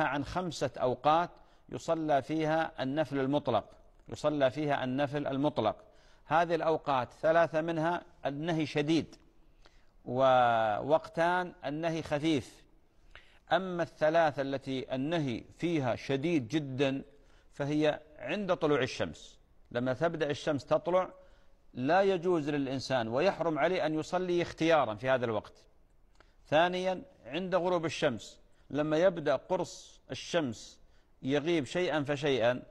عن خمسة أوقات يصلى فيها النفل المطلق يصلى فيها النفل المطلق هذه الأوقات ثلاثة منها النهي شديد ووقتان النهي خفيف أما الثلاثة التي النهي فيها شديد جدا فهي عند طلوع الشمس لما تبدأ الشمس تطلع لا يجوز للإنسان ويحرم عليه أن يصلي اختيارا في هذا الوقت ثانيا عند غروب الشمس لما يبدأ قرص الشمس يغيب شيئا فشيئا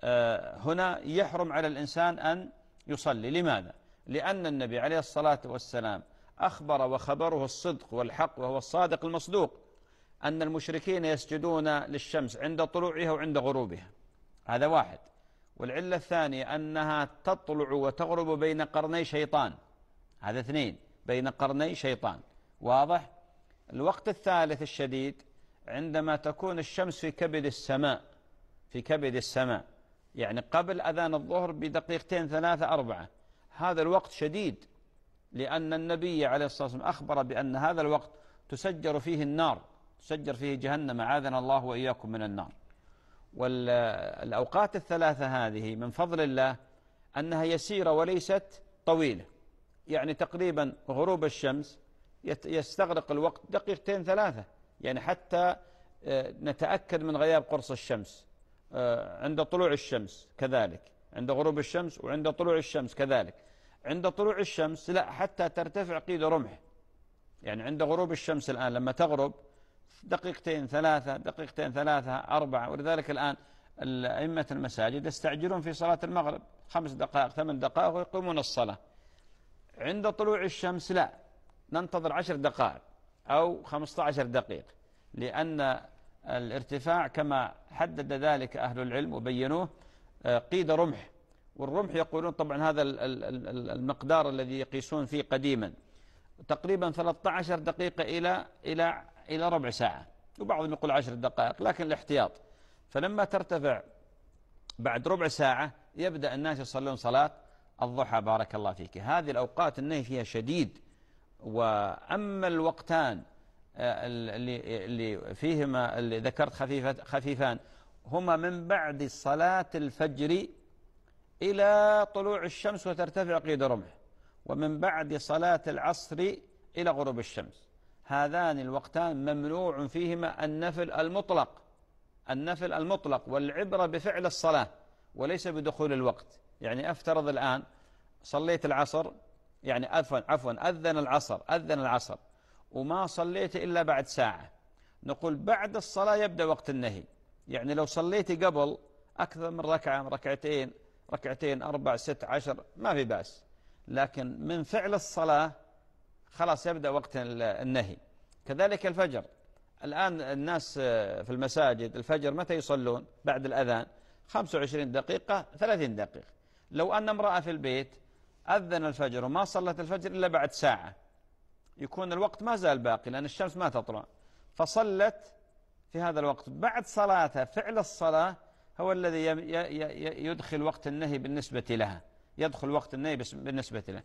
آه، هنا يحرم على الإنسان أن يصلي لماذا؟ لأن النبي عليه الصلاة والسلام أخبر وخبره الصدق والحق وهو الصادق المصدوق أن المشركين يسجدون للشمس عند طلوعها وعند غروبها هذا واحد والعلة الثانية أنها تطلع وتغرب بين قرني شيطان هذا اثنين بين قرني شيطان واضح الوقت الثالث الشديد عندما تكون الشمس في كبد السماء في كبد السماء يعني قبل أذان الظهر بدقيقتين ثلاثة أربعة هذا الوقت شديد لأن النبي عليه الصلاة والسلام أخبر بأن هذا الوقت تسجر فيه النار تسجر فيه جهنم عاذنا الله وإياكم من النار والأوقات الثلاثة هذه من فضل الله أنها يسيرة وليست طويلة يعني تقريبا غروب الشمس يستغرق الوقت دقيقتين ثلاثة يعني حتى آه، نتأكد من غياب قرص الشمس آه، عند طلوع الشمس كذلك عند غروب الشمس وعند طلوع الشمس كذلك عند طلوع الشمس لا حتى ترتفع قيد رمح يعني عند غروب الشمس الآن لما تغرب دقيقتين ثلاثة دقيقتين ثلاثة أربعة ولذلك الآن أئمة المساجد يستعجلون في صلاة المغرب خمس دقائق ثمان دقائق ويقيمون الصلاة عند طلوع الشمس لا ننتظر عشر دقائق أو 15 دقيقة لأن الارتفاع كما حدد ذلك أهل العلم وبينوه آه، قيد رمح والرمح يقولون طبعا هذا المقدار الذي يقيسون فيه قديما تقريبا 13 دقيقة إلى إلى إلى ربع ساعة وبعضهم يقول 10 دقائق لكن الاحتياط فلما ترتفع بعد ربع ساعة يبدأ الناس يصلون صلاة الضحى بارك الله فيك هذه الأوقات النهي فيها شديد وأما الوقتان آه، اللي فيهما اللي ذكرت خفيفة خفيفان هما من بعد صلاة الفجر إلى طلوع الشمس وترتفع قيد رمح ومن بعد صلاة العصر إلى غروب الشمس هذان الوقتان ممنوع فيهما النفل المطلق النفل المطلق والعبرة بفعل الصلاة وليس بدخول الوقت يعني أفترض الآن صليت العصر يعني عفوا عفوا أذن العصر أذن العصر وما صليت إلا بعد ساعة نقول بعد الصلاة يبدأ وقت النهي يعني لو صليت قبل أكثر من ركعة ركعتين ركعتين أربع ست عشر ما في بأس لكن من فعل الصلاة خلاص يبدأ وقت النهي كذلك الفجر الآن الناس في المساجد الفجر متى يصلون بعد الأذان 25 دقيقة 30 دقيقة لو أن امرأة في البيت أذن الفجر وما صلت الفجر إلا بعد ساعة يكون الوقت ما زال باقي لأن الشمس ما تطلع فصلت في هذا الوقت بعد صلاتها فعل الصلاة هو الذي يدخل وقت النهي بالنسبة لها يدخل وقت النهي بالنسبة له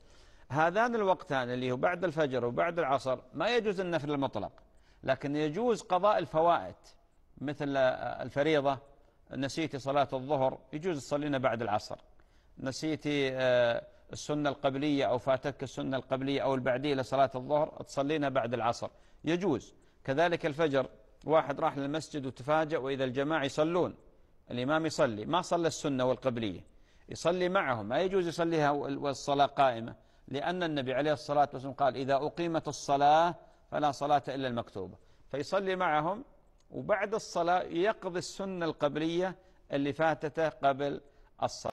هذان الوقتان اللي هو بعد الفجر وبعد العصر ما يجوز النفل المطلق لكن يجوز قضاء الفوائد مثل الفريضة نسيتي صلاة الظهر يجوز تصلينا بعد العصر نسيتي آه السنة القبلية أو فاتتك السنة القبلية أو البعدية لصلاة الظهر تصلينا بعد العصر يجوز كذلك الفجر واحد راح للمسجد وتفاجأ وإذا الجماعة يصلون الإمام يصلي ما صلى السنة والقبلية يصلي معهم ما يجوز يصليها والصلاة قائمة لأن النبي عليه الصلاة والسلام قال إذا أقيمت الصلاة فلا صلاة إلا المكتوبة فيصلي معهم وبعد الصلاة يقضي السنة القبلية اللي فاتته قبل الصلاة